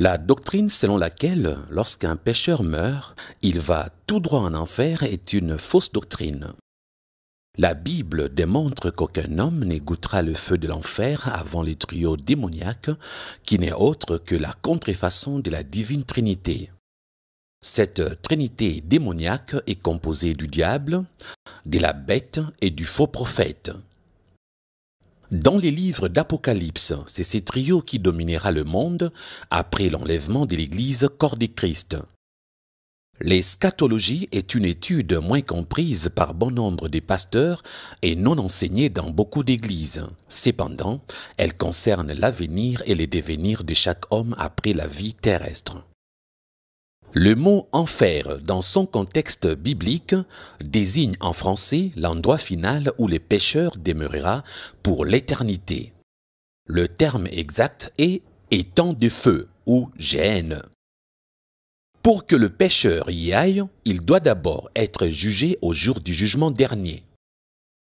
La doctrine selon laquelle lorsqu'un pécheur meurt, il va tout droit en enfer est une fausse doctrine. La Bible démontre qu'aucun homme n'égouttera le feu de l'enfer avant les trios démoniaques qui n'est autre que la contrefaçon de la divine Trinité. Cette Trinité démoniaque est composée du diable, de la bête et du faux prophète. Dans les livres d'Apocalypse, c'est ce trio qui dominera le monde après l'enlèvement de l'Église corps de Christ. L'eschatologie est une étude moins comprise par bon nombre des pasteurs et non enseignée dans beaucoup d'églises. Cependant, elle concerne l'avenir et les devenirs de chaque homme après la vie terrestre. Le mot enfer dans son contexte biblique désigne en français l'endroit final où le pécheur demeurera pour l'éternité. Le terme exact est étang de feu ou gêne. Pour que le pécheur y aille, il doit d'abord être jugé au jour du jugement dernier.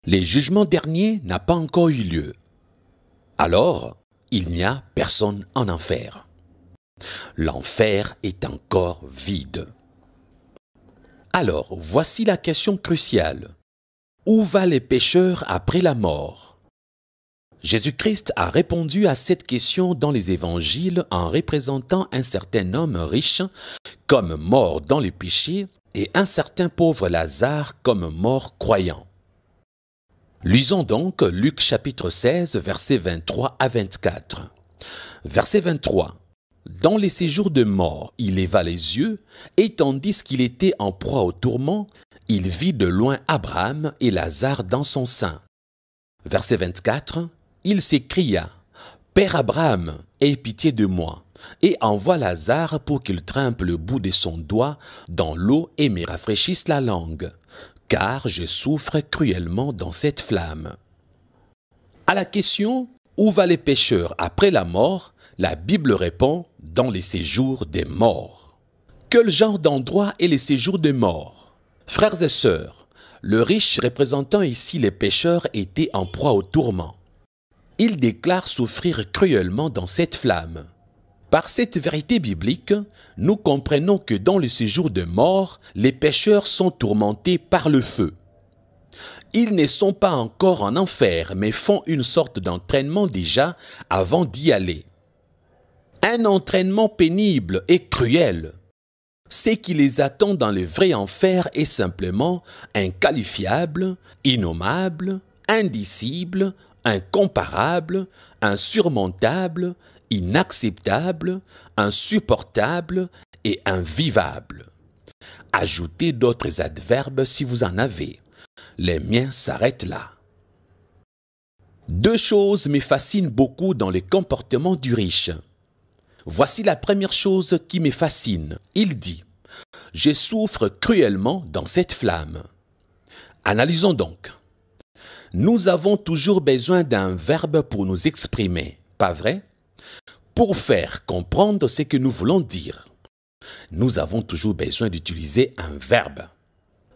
Le jugement dernier n'a pas encore eu lieu. Alors, il n'y a personne en enfer l'enfer est encore vide. Alors, voici la question cruciale. Où va les pécheurs après la mort Jésus-Christ a répondu à cette question dans les évangiles en représentant un certain homme riche comme mort dans les péchés et un certain pauvre Lazare comme mort croyant. Lisons donc Luc chapitre 16, versets 23 à 24. Verset 23. Dans les séjours de mort, il éva les yeux, et tandis qu'il était en proie au tourment, il vit de loin Abraham et Lazare dans son sein. Verset 24, il s'écria, Père Abraham, aie pitié de moi, et envoie Lazare pour qu'il trempe le bout de son doigt dans l'eau et me rafraîchisse la langue, car je souffre cruellement dans cette flamme. À la question, où va les pécheurs après la mort, la Bible répond dans les séjours des morts. Quel genre d'endroit est les séjours des morts Frères et sœurs, le riche représentant ici les pécheurs était en proie au tourment. Il déclare souffrir cruellement dans cette flamme. Par cette vérité biblique, nous comprenons que dans le séjour des morts, les pécheurs sont tourmentés par le feu. Ils ne sont pas encore en enfer, mais font une sorte d'entraînement déjà avant d'y aller un entraînement pénible et cruel. Ce qui les attend dans le vrai enfer est simplement inqualifiable, innommable, indicible, incomparable, insurmontable, inacceptable, insupportable et invivable. Ajoutez d'autres adverbes si vous en avez. Les miens s'arrêtent là. Deux choses me fascinent beaucoup dans les comportements du riche. Voici la première chose qui me fascine. Il dit, je souffre cruellement dans cette flamme. Analysons donc. Nous avons toujours besoin d'un verbe pour nous exprimer, pas vrai Pour faire comprendre ce que nous voulons dire. Nous avons toujours besoin d'utiliser un verbe.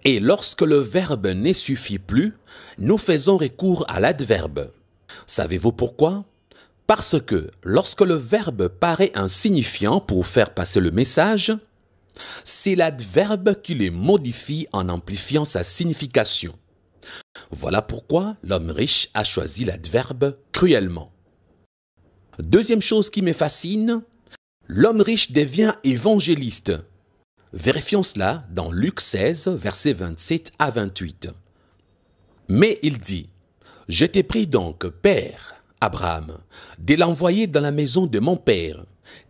Et lorsque le verbe ne suffit plus, nous faisons recours à l'adverbe. Savez-vous pourquoi parce que lorsque le verbe paraît insignifiant pour faire passer le message, c'est l'adverbe qui les modifie en amplifiant sa signification. Voilà pourquoi l'homme riche a choisi l'adverbe cruellement. Deuxième chose qui me fascine, l'homme riche devient évangéliste. Vérifions cela dans Luc 16, versets 27 à 28. Mais il dit, Je t'ai pris donc, Père, Abraham, de l'envoyer dans la maison de mon père,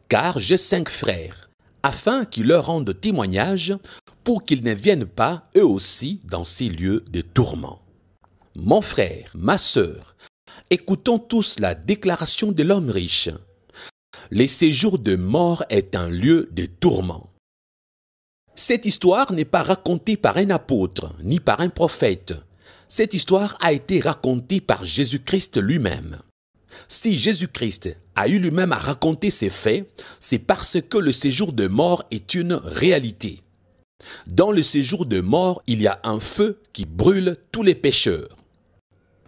car j'ai cinq frères, afin qu'ils leur rendent témoignage pour qu'ils ne viennent pas eux aussi dans ces lieux de tourment. Mon frère, ma sœur, écoutons tous la déclaration de l'homme riche. Le séjour de mort est un lieu de tourment. Cette histoire n'est pas racontée par un apôtre ni par un prophète. Cette histoire a été racontée par Jésus-Christ lui-même. Si Jésus-Christ a eu lui-même à raconter ces faits, c'est parce que le séjour de mort est une réalité. Dans le séjour de mort, il y a un feu qui brûle tous les pécheurs.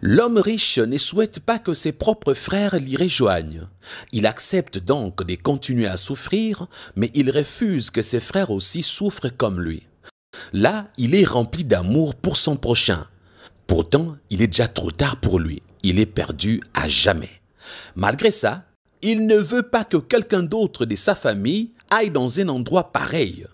L'homme riche ne souhaite pas que ses propres frères l'y rejoignent. Il accepte donc de continuer à souffrir, mais il refuse que ses frères aussi souffrent comme lui. Là, il est rempli d'amour pour son prochain. Pourtant, il est déjà trop tard pour lui il est perdu à jamais. Malgré ça, il ne veut pas que quelqu'un d'autre de sa famille aille dans un endroit pareil.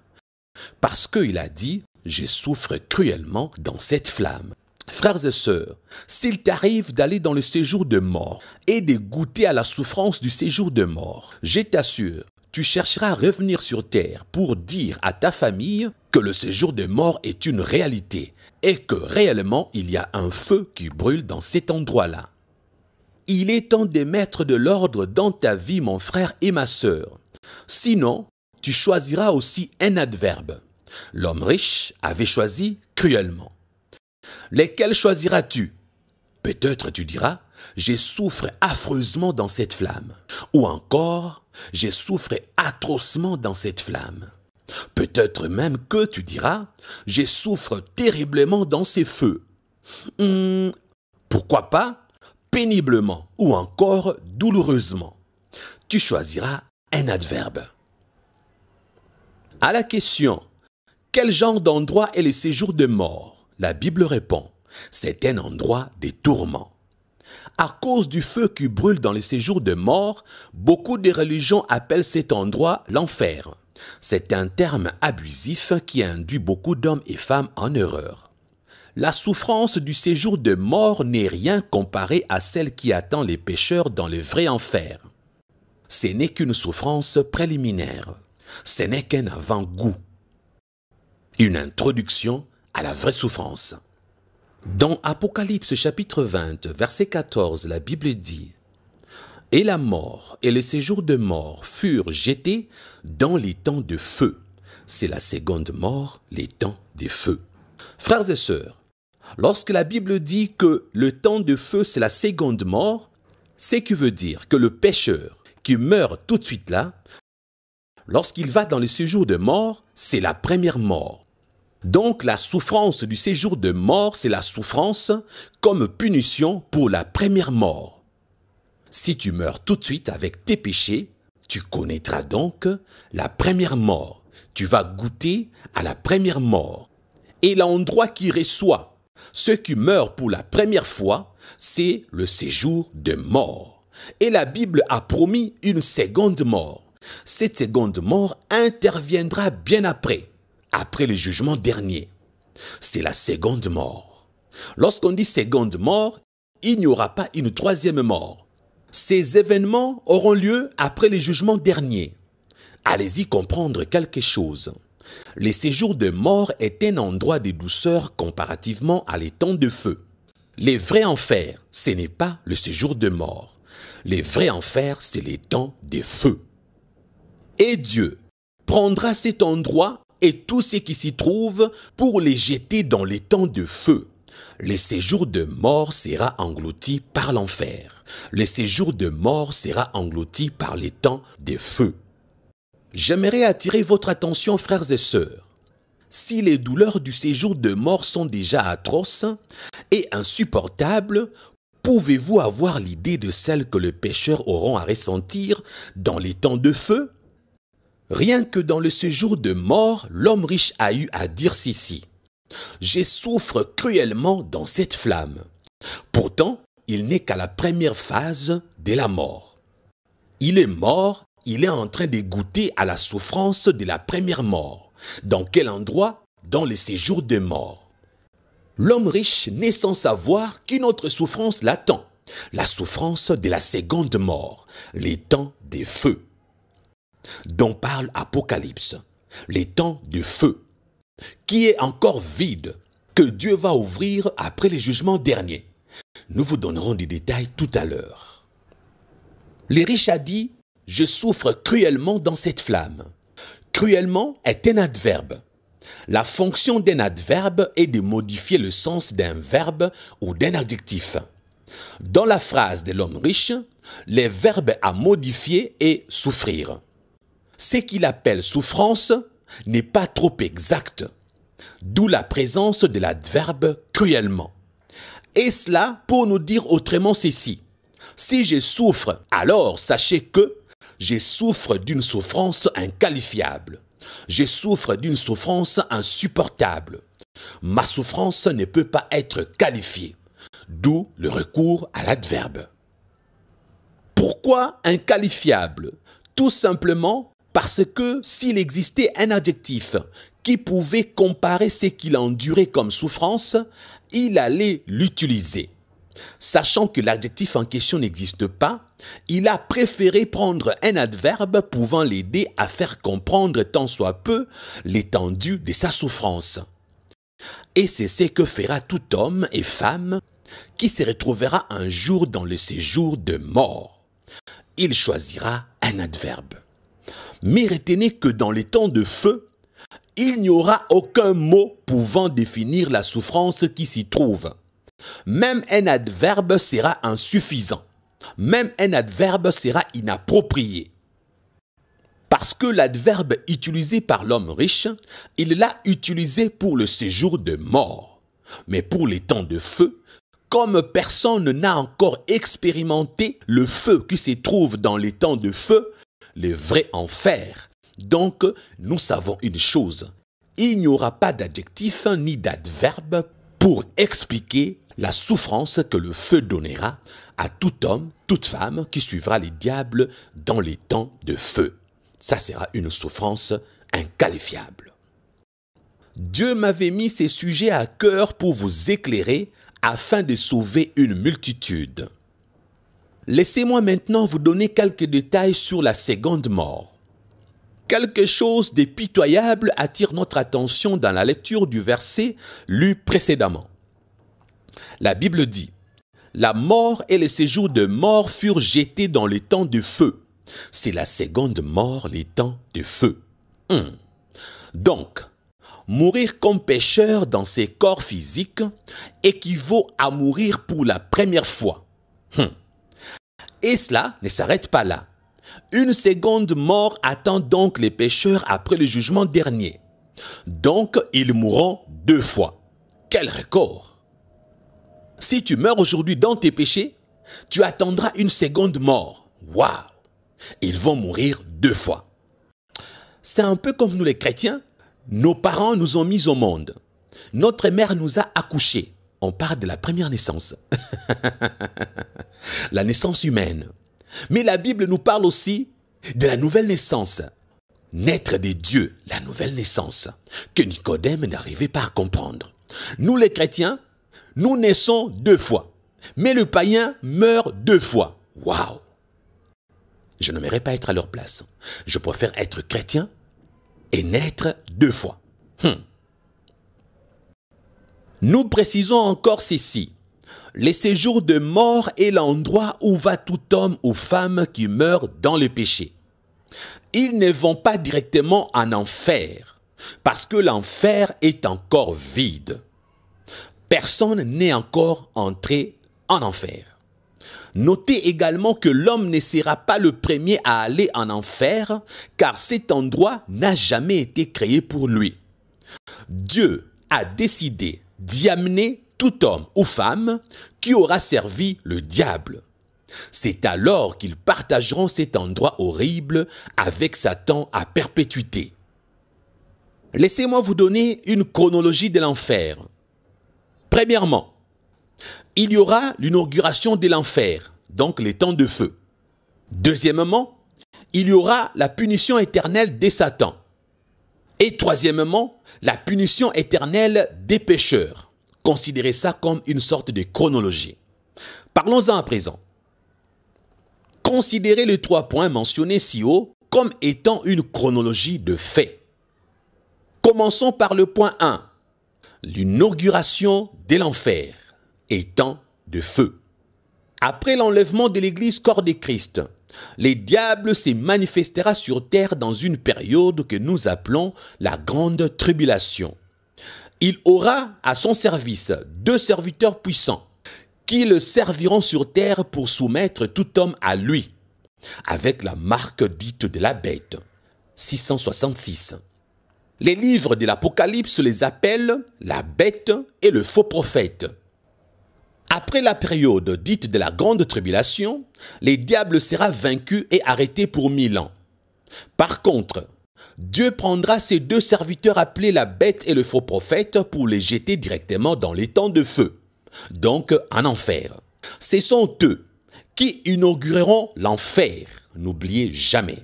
Parce qu'il a dit, je souffre cruellement dans cette flamme. Frères et sœurs, s'il t'arrive d'aller dans le séjour de mort et de goûter à la souffrance du séjour de mort, je t'assure, tu chercheras à revenir sur terre pour dire à ta famille que le séjour de mort est une réalité et que réellement il y a un feu qui brûle dans cet endroit-là. Il est temps de mettre de l'ordre dans ta vie, mon frère et ma sœur. Sinon, tu choisiras aussi un adverbe. L'homme riche avait choisi cruellement. Lesquels choisiras-tu Peut-être tu diras, j'ai souffre affreusement dans cette flamme. Ou encore, j'ai souffré atrocement dans cette flamme. Peut-être même que tu diras, j'ai souffre terriblement dans ces feux. Hmm, pourquoi pas péniblement ou encore douloureusement. Tu choisiras un adverbe. À la question Quel genre d'endroit est le séjour de mort la Bible répond C'est un endroit des tourments. À cause du feu qui brûle dans les séjours de mort, beaucoup de religions appellent cet endroit l'enfer. C'est un terme abusif qui induit beaucoup d'hommes et femmes en erreur. La souffrance du séjour de mort n'est rien comparée à celle qui attend les pécheurs dans le vrai enfer. Ce n'est qu'une souffrance préliminaire. Ce n'est qu'un avant-goût. Une introduction à la vraie souffrance. Dans Apocalypse chapitre 20, verset 14, la Bible dit Et la mort et le séjour de mort furent jetés dans les temps de feu. C'est la seconde mort, les temps des feux. Frères et sœurs, lorsque la Bible dit que le temps de feu, c'est la seconde mort, c'est qui veut dire que le pécheur qui meurt tout de suite là, lorsqu'il va dans le séjour de mort, c'est la première mort. Donc la souffrance du séjour de mort, c'est la souffrance comme punition pour la première mort. Si tu meurs tout de suite avec tes péchés, tu connaîtras donc la première mort. Tu vas goûter à la première mort. Et l'endroit qui reçoit ceux qui meurent pour la première fois, c'est le séjour de mort. Et la Bible a promis une seconde mort. Cette seconde mort interviendra bien après après le jugement dernier. C'est la seconde mort. Lorsqu'on dit seconde mort, il n'y aura pas une troisième mort. Ces événements auront lieu après le jugement dernier. Allez-y comprendre quelque chose. Les séjours de mort est un endroit de douceur comparativement à temps de feu. Les vrais enfers, ce n'est pas le séjour de mort. Les vrais enfers, c'est temps de feu. Et Dieu prendra cet endroit et tout ce qui s'y trouve pour les jeter dans les temps de feu. Le séjour de mort sera englouti par l'enfer. Le séjour de mort sera englouti par les temps de feu. J'aimerais attirer votre attention, frères et sœurs. Si les douleurs du séjour de mort sont déjà atroces et insupportables, pouvez-vous avoir l'idée de celles que les pécheurs auront à ressentir dans les temps de feu Rien que dans le séjour de mort, l'homme riche a eu à dire ceci. Je souffre cruellement dans cette flamme. Pourtant, il n'est qu'à la première phase de la mort. Il est mort, il est en train de goûter à la souffrance de la première mort. Dans quel endroit Dans le séjour de mort. L'homme riche n'est sans savoir qu'une autre souffrance l'attend. La souffrance de la seconde mort, les temps des feux dont parle Apocalypse, les temps de feu, qui est encore vide, que Dieu va ouvrir après les jugements derniers. Nous vous donnerons des détails tout à l'heure. Les riches a dit, je souffre cruellement dans cette flamme. Cruellement est un adverbe. La fonction d'un adverbe est de modifier le sens d'un verbe ou d'un adjectif. Dans la phrase de l'homme riche, les verbes à modifier est « souffrir ce qu'il appelle souffrance n'est pas trop exact, d'où la présence de l'adverbe cruellement. Et cela pour nous dire autrement ceci. Si je souffre, alors sachez que je souffre d'une souffrance inqualifiable. Je souffre d'une souffrance insupportable. Ma souffrance ne peut pas être qualifiée, d'où le recours à l'adverbe. Pourquoi inqualifiable Tout simplement parce que s'il existait un adjectif qui pouvait comparer ce qu'il a enduré comme souffrance, il allait l'utiliser. Sachant que l'adjectif en question n'existe pas, il a préféré prendre un adverbe pouvant l'aider à faire comprendre tant soit peu l'étendue de sa souffrance. Et c'est ce que fera tout homme et femme qui se retrouvera un jour dans le séjour de mort. Il choisira un adverbe. Mais retenez que dans les temps de feu, il n'y aura aucun mot pouvant définir la souffrance qui s'y trouve. Même un adverbe sera insuffisant. Même un adverbe sera inapproprié. Parce que l'adverbe utilisé par l'homme riche, il l'a utilisé pour le séjour de mort. Mais pour les temps de feu, comme personne n'a encore expérimenté le feu qui se trouve dans les temps de feu, le vrai enfer. Donc, nous savons une chose, il n'y aura pas d'adjectif ni d'adverbe pour expliquer la souffrance que le feu donnera à tout homme, toute femme qui suivra les diables dans les temps de feu. Ça sera une souffrance inqualifiable. Dieu m'avait mis ces sujets à cœur pour vous éclairer afin de sauver une multitude. Laissez-moi maintenant vous donner quelques détails sur la seconde mort. Quelque chose de pitoyable attire notre attention dans la lecture du verset lu précédemment. La Bible dit La mort et le séjour de mort furent jetés dans les temps de feu. C'est la seconde mort, les temps de feu. Hum. Donc, mourir comme pécheur dans ses corps physiques équivaut à mourir pour la première fois. Hum. Et cela ne s'arrête pas là. Une seconde mort attend donc les pécheurs après le jugement dernier. Donc ils mourront deux fois. Quel record Si tu meurs aujourd'hui dans tes péchés, tu attendras une seconde mort. Waouh Ils vont mourir deux fois. C'est un peu comme nous les chrétiens. Nos parents nous ont mis au monde. Notre mère nous a accouchés on parle de la première naissance, la naissance humaine. Mais la Bible nous parle aussi de la nouvelle naissance, naître des dieux, la nouvelle naissance, que Nicodème n'arrivait pas à comprendre. Nous les chrétiens, nous naissons deux fois, mais le païen meurt deux fois. Waouh Je ne n'aimerais pas être à leur place. Je préfère être chrétien et naître deux fois. Hum. Nous précisons encore ceci. Les séjours de mort est l'endroit où va tout homme ou femme qui meurt dans le péché. Ils ne vont pas directement en enfer, parce que l'enfer est encore vide. Personne n'est encore entré en enfer. Notez également que l'homme ne sera pas le premier à aller en enfer, car cet endroit n'a jamais été créé pour lui. Dieu a décidé d'y amener tout homme ou femme qui aura servi le diable. C'est alors qu'ils partageront cet endroit horrible avec Satan à perpétuité. Laissez-moi vous donner une chronologie de l'enfer. Premièrement, il y aura l'inauguration de l'enfer, donc les temps de feu. Deuxièmement, il y aura la punition éternelle des Satans. Et troisièmement, la punition éternelle des pécheurs. Considérez ça comme une sorte de chronologie. Parlons-en à présent. Considérez les trois points mentionnés si haut comme étant une chronologie de faits. Commençons par le point 1, l'inauguration de l'enfer, étant de feu. Après l'enlèvement de l'église corps des Christ, les diables se manifestera sur terre dans une période que nous appelons la grande tribulation. Il aura à son service deux serviteurs puissants qui le serviront sur terre pour soumettre tout homme à lui, avec la marque dite de la bête. 666. Les livres de l'Apocalypse les appellent la bête et le faux prophète. Après la période dite de la grande tribulation, les diables sera vaincu et arrêté pour mille ans. Par contre, Dieu prendra ses deux serviteurs appelés la bête et le faux prophète pour les jeter directement dans les temps de feu, donc en enfer. Ce sont eux qui inaugureront l'enfer, n'oubliez jamais.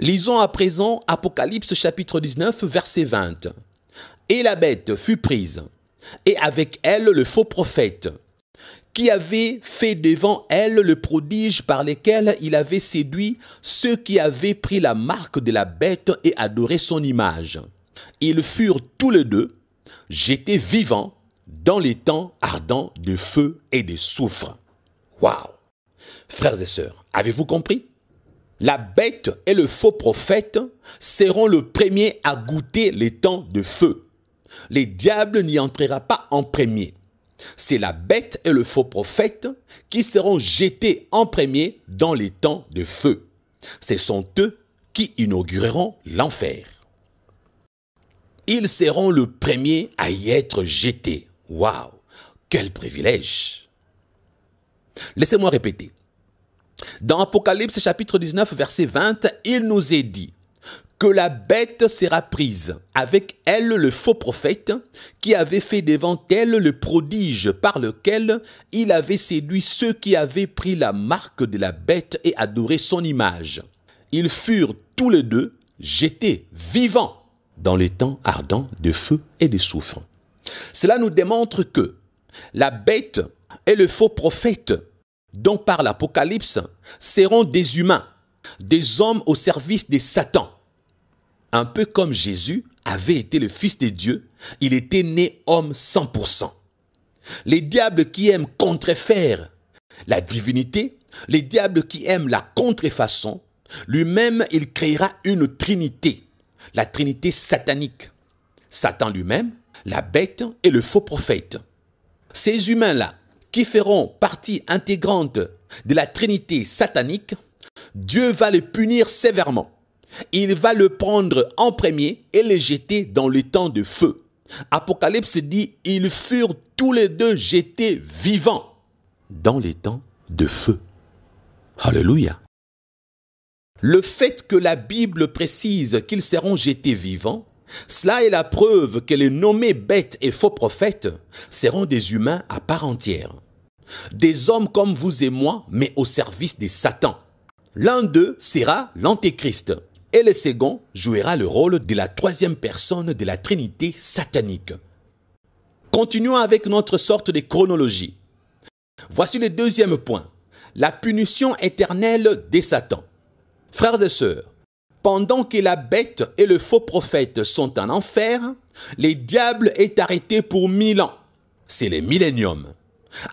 Lisons à présent Apocalypse chapitre 19 verset 20. Et la bête fut prise, et avec elle le faux prophète, qui avait fait devant elle le prodige par lequel il avait séduit ceux qui avaient pris la marque de la bête et adoré son image. Ils furent tous les deux jetés vivants dans les temps ardents de feu et de soufre. Waouh Frères et sœurs, avez-vous compris La bête et le faux prophète seront le premier à goûter les temps de feu. Les diables n'y entrera pas en premier. C'est la bête et le faux prophète qui seront jetés en premier dans les temps de feu. Ce sont eux qui inaugureront l'enfer. Ils seront le premier à y être jetés. Waouh Quel privilège Laissez-moi répéter. Dans Apocalypse chapitre 19 verset 20, il nous est dit, que la bête sera prise, avec elle le faux prophète, qui avait fait devant elle le prodige par lequel il avait séduit ceux qui avaient pris la marque de la bête et adoré son image. Ils furent tous les deux jetés vivants dans les temps ardents de feu et de soufre. Cela nous démontre que la bête et le faux prophète, dont parle l'Apocalypse, seront des humains, des hommes au service de Satan un peu comme Jésus avait été le Fils de Dieu, il était né homme 100%. Les diables qui aiment contrefaire la divinité, les diables qui aiment la contrefaçon, lui-même, il créera une trinité, la trinité satanique. Satan lui-même, la bête et le faux prophète. Ces humains-là, qui feront partie intégrante de la trinité satanique, Dieu va les punir sévèrement. Il va le prendre en premier et le jeter dans les temps de feu. Apocalypse dit, ils furent tous les deux jetés vivants dans les temps de feu. Alléluia. Le fait que la Bible précise qu'ils seront jetés vivants, cela est la preuve que les nommés bêtes et faux prophètes seront des humains à part entière. Des hommes comme vous et moi, mais au service des Satans. L'un d'eux sera l'Antéchrist, et le second jouera le rôle de la troisième personne de la Trinité satanique. Continuons avec notre sorte de chronologie. Voici le deuxième point, la punition éternelle des Satan. Frères et sœurs, pendant que la bête et le faux prophète sont en enfer, le diable est arrêté pour mille ans. C'est le millénium.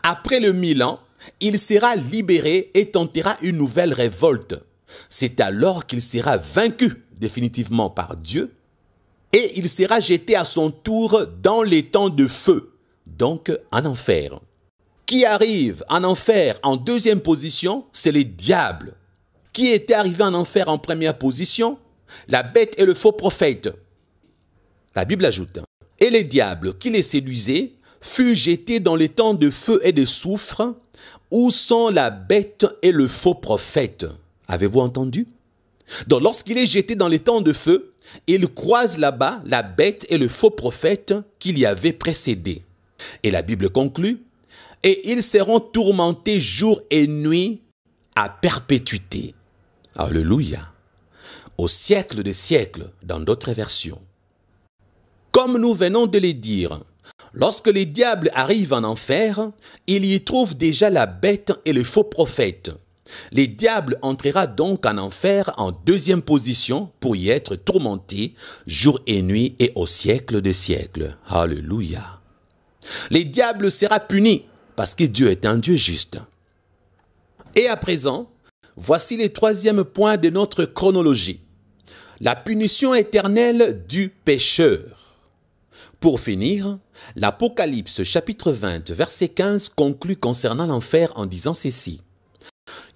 Après le mille ans, il sera libéré et tentera une nouvelle révolte. C'est alors qu'il sera vaincu définitivement par Dieu et il sera jeté à son tour dans les temps de feu, donc en enfer. Qui arrive en enfer en deuxième position, c'est les diables. Qui était arrivé en enfer en première position La bête et le faux prophète. La Bible ajoute, et les diables qui les séduisaient fut jetés dans les temps de feu et de soufre, où sont la bête et le faux prophète. Avez-vous entendu Donc lorsqu'il est jeté dans les temps de feu, il croise là-bas la bête et le faux prophète qu'il y avait précédé. Et la Bible conclut, et ils seront tourmentés jour et nuit à perpétuité. Alléluia. Au siècle des siècles, dans d'autres versions. Comme nous venons de le dire, lorsque les diables arrivent en enfer, ils y trouvent déjà la bête et le faux prophète. Les diables entrera donc en enfer en deuxième position pour y être tourmenté jour et nuit et au siècle des siècles. Alléluia. Les diables sera puni parce que Dieu est un Dieu juste. Et à présent, voici les troisième point de notre chronologie. La punition éternelle du pécheur. Pour finir, l'Apocalypse chapitre 20 verset 15 conclut concernant l'enfer en disant ceci.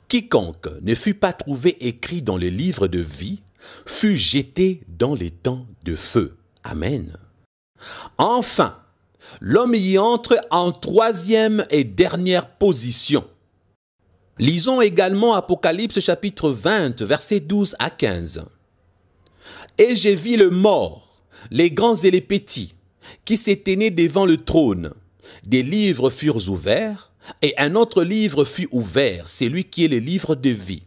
Quiconque ne fut pas trouvé écrit dans le livre de vie fut jeté dans les temps de feu. Amen. Enfin, l'homme y entre en troisième et dernière position. Lisons également Apocalypse chapitre 20, versets 12 à 15. Et j'ai vis le mort, les grands et les petits, qui s'éteignaient devant le trône. Des livres furent ouverts, et un autre livre fut ouvert, celui qui est le livre de vie.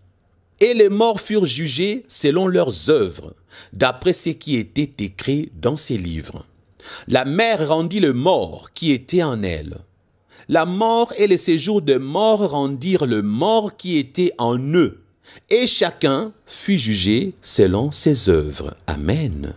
Et les morts furent jugés selon leurs œuvres, d'après ce qui était écrit dans ces livres. La mère rendit le mort qui était en elle. La mort et le séjour de mort rendirent le mort qui était en eux. Et chacun fut jugé selon ses œuvres. Amen.